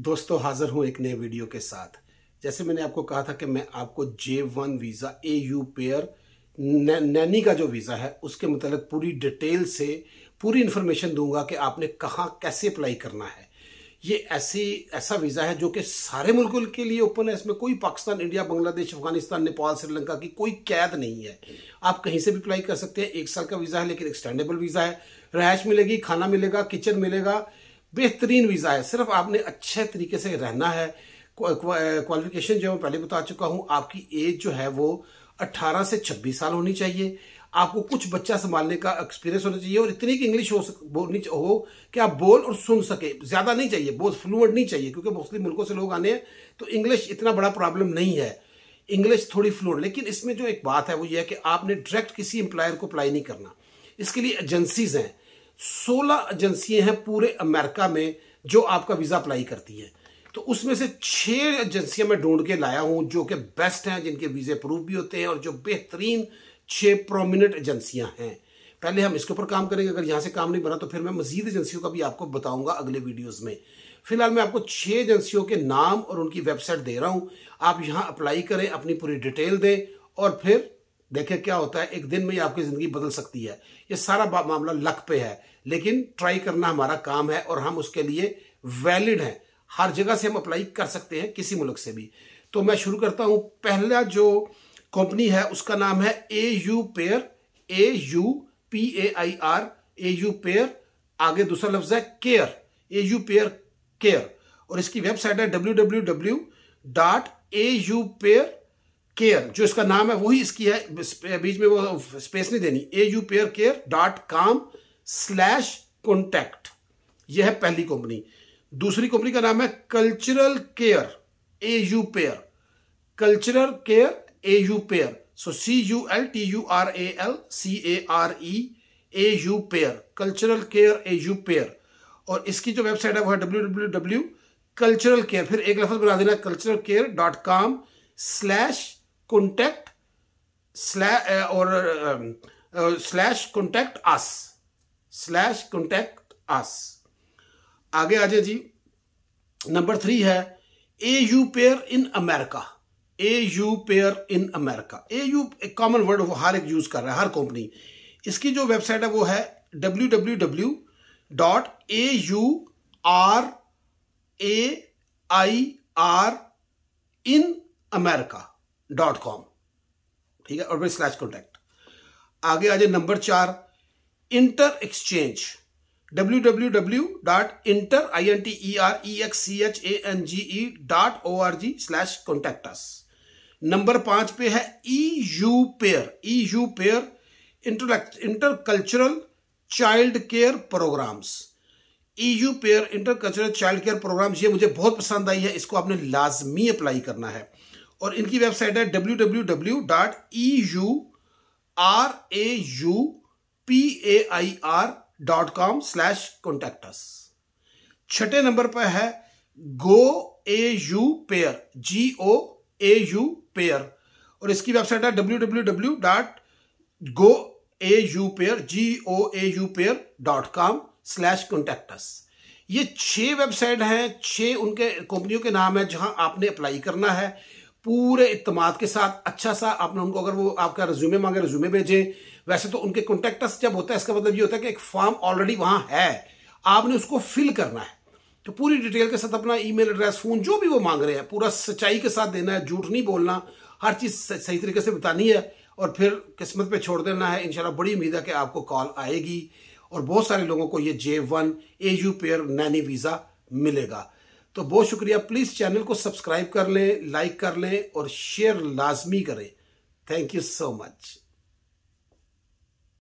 दोस्तों हाजिर हूं एक नए वीडियो के साथ जैसे मैंने आपको कहा था कि मैं आपको J one visa A U pair nanny का जो वीज़ा है उसके मतलब पूरी डिटेल से पूरी इंफॉर्मेशन दूंगा कि आपने कहाँ कैसे अप्लाई करना है ये ऐसी ऐसा वीज़ा है जो कि सारे मुल्कों के लिए ओपन है इसमें कोई पाकिस्तान इंडिया बांग्लादेश अफगानिस्तान नेपाल श्रीलंका की कोई कैद नहीं है आप कहीं से भी अप्लाई कर सकते हैं एक साल का वीज़ा है लेकिन एक्सटेंडेबल वीज़ा है रहायश मिलेगी खाना मिलेगा किचन मिलेगा बेहतरीन वीज़ा है सिर्फ आपने अच्छे तरीके से रहना है क्वालिफिकेशन जो मैं पहले बता चुका हूँ आपकी एज जो है वो 18 से 26 साल होनी चाहिए आपको कुछ बच्चा संभालने का एक्सपीरियंस होना चाहिए और इतनी की इंग्लिश हो सक बोलनी हो कि आप बोल और सुन सके ज़्यादा नहीं चाहिए बहुत फ्लूएंट नहीं चाहिए क्योंकि मुस्लिम मुल्कों से लोग आने हैं तो इंग्लिश इतना बड़ा प्रॉब्लम नहीं है इंग्लिश थोड़ी फ्लूएंट लेकिन इसमें जो एक बात है वो ये है कि आपने डायरेक्ट किसी एम्प्लॉयर को अप्लाई नहीं करना इसके लिए एजेंसीज हैं सोलह एजेंसियां हैं पूरे अमेरिका में जो आपका वीज़ा अप्लाई करती हैं तो उसमें से छह एजेंसियां मैं ढूंढ के लाया हूं जो कि बेस्ट हैं जिनके वीज़े प्रूफ भी होते हैं और जो बेहतरीन छह प्रोमिनेंट एजेंसियां हैं पहले हम इसके ऊपर काम करेंगे अगर यहां से काम नहीं बना तो फिर मैं मजीद एजेंसियों का भी आपको बताऊंगा अगले वीडियोस में फिलहाल मैं आपको छह एजेंसियों के नाम और उनकी वेबसाइट दे रहा हूं आप यहां अप्लाई करें अपनी पूरी डिटेल दें और फिर देखे क्या होता है एक दिन में ही आपकी ज़िंदगी बदल सकती है ये सारा मामला लक पे है लेकिन ट्राई करना हमारा काम है और हम उसके लिए वैलिड हैं हर जगह से हम अप्लाई कर सकते हैं किसी मुल्क से भी तो मैं शुरू करता हूँ पहला जो कंपनी है उसका नाम है A U pair A U P A I R A U pair आगे दूसरा लफ्ज है care A U pair care और इसकी वेबसाइट है W W W dot A U pair care जो इसका नाम है वही इसकी है बीच में वो स्पेस नहीं देनी A U pair care dot com slash contact यह है पहली कंपनी दूसरी कंपनी का नाम है cultural care A U pair cultural care A U pair so C U L T U R A L C A R E A U pair cultural care A U pair और इसकी जो website है वो है W W W cultural care फिर एक लफ्ज बना देना cultural care dot com slash contact uh, um, uh, slash और slash contact us slash contact us आगे आ जाए जी नंबर थ्री है A U pair in America A U pair in America A U एक कॉमन वर्ड वो हर एक यूज कर रहा है हर कंपनी इसकी जो वेबसाइट है वो है W W W dot A U R A I R in America dot com ठीक है और फिर स्लैश कॉन्टैक्ट आगे आ जाए नंबर चार inter exchange W W W dot inter I N T E R E X C H A N G E dot O R G slash contacts number पांच पे है E U pair E U pair inter intercultural child care programs E U pair intercultural child care program ये मुझे बहुत पसंद आई है इसको आपने लाजमी अप्लाई करना है और इनकी वेबसाइट है W W W dot E U R A U P A I R dot com slash contacts छठे नंबर पर है go A U pair G O A U pair और इसकी वेबसाइट है W W W dot go A U pair G O A U pair dot com slash contacts ये छह website हैं छह उनके कंपनियों के नाम है जहां आपने अप्लाई करना है पूरे इतमाद के साथ अच्छा सा आपने उनको अगर वो आपका रिज्यूमे मांगे रिज्यूमे भेजें वैसे तो उनके कॉन्टेक्टस जब होता है इसका मतलब ये होता है कि एक फॉर्म ऑलरेडी वहां है आपने उसको फिल करना है तो पूरी डिटेल के साथ अपना ईमेल एड्रेस फोन जो भी वो मांग रहे हैं पूरा सच्चाई के साथ देना है झूठ नहीं बोलना हर चीज सही तरीके से बतानी है और फिर किस्मत पे छोड़ देना है इंशाल्लाह बड़ी उम्मीद है कि आपको कॉल आएगी और बहुत सारे लोगों को ये J one A U pair nanny visa मिलेगा तो बहुत शुक्रिया प्लीज़ चैनल को सब्सक्राइब कर लें लाइक कर लें और शेयर लाजमी करें थैंक यू सो मच